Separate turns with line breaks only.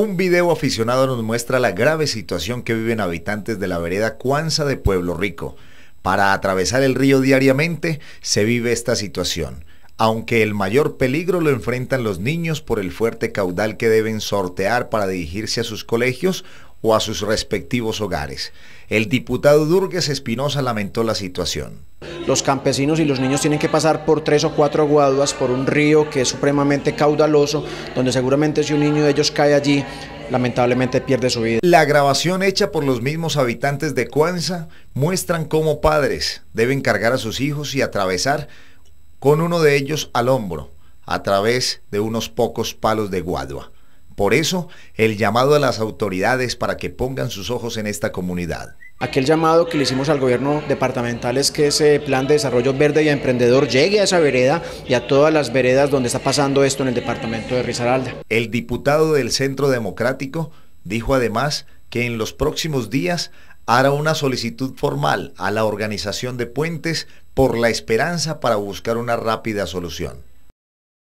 Un video aficionado nos muestra la grave situación que viven habitantes de la vereda Cuanza de Pueblo Rico. Para atravesar el río diariamente se vive esta situación, aunque el mayor peligro lo enfrentan los niños por el fuerte caudal que deben sortear para dirigirse a sus colegios o a sus respectivos hogares. El diputado Durgues Espinosa lamentó la situación.
Los campesinos y los niños tienen que pasar por tres o cuatro guaduas, por un río que es supremamente caudaloso, donde seguramente si un niño de ellos cae allí, lamentablemente pierde su vida.
La grabación hecha por los mismos habitantes de Cuanza muestran cómo padres deben cargar a sus hijos y atravesar con uno de ellos al hombro, a través de unos pocos palos de guadua. Por eso, el llamado a las autoridades para que pongan sus ojos en esta comunidad.
Aquel llamado que le hicimos al gobierno departamental es que ese plan de desarrollo verde y emprendedor llegue a esa vereda y a todas las veredas donde está pasando esto en el departamento de Risaralda. El diputado del Centro
Democrático dijo además que en los próximos días hará una solicitud formal a la organización de puentes por la esperanza para buscar una rápida solución.